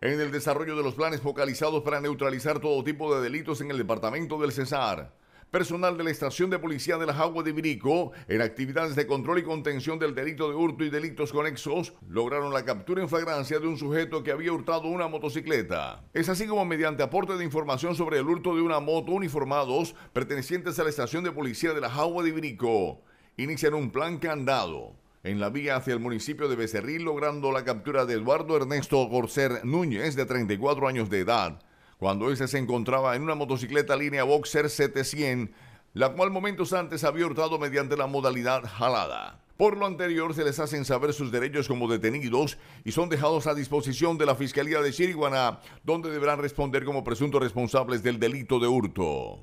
en el desarrollo de los planes focalizados para neutralizar todo tipo de delitos en el departamento del Cesar. Personal de la Estación de Policía de la Jagua de Ibirico, en actividades de control y contención del delito de hurto y delitos conexos, lograron la captura en flagrancia de un sujeto que había hurtado una motocicleta. Es así como mediante aporte de información sobre el hurto de una moto uniformados pertenecientes a la Estación de Policía de la Jagua de Ibirico, inician un plan candado en la vía hacia el municipio de Becerril, logrando la captura de Eduardo Ernesto Gorcer Núñez, de 34 años de edad, cuando éste se encontraba en una motocicleta línea Boxer 700, la cual momentos antes había hurtado mediante la modalidad jalada. Por lo anterior, se les hacen saber sus derechos como detenidos y son dejados a disposición de la Fiscalía de Chiriguaná, donde deberán responder como presuntos responsables del delito de hurto.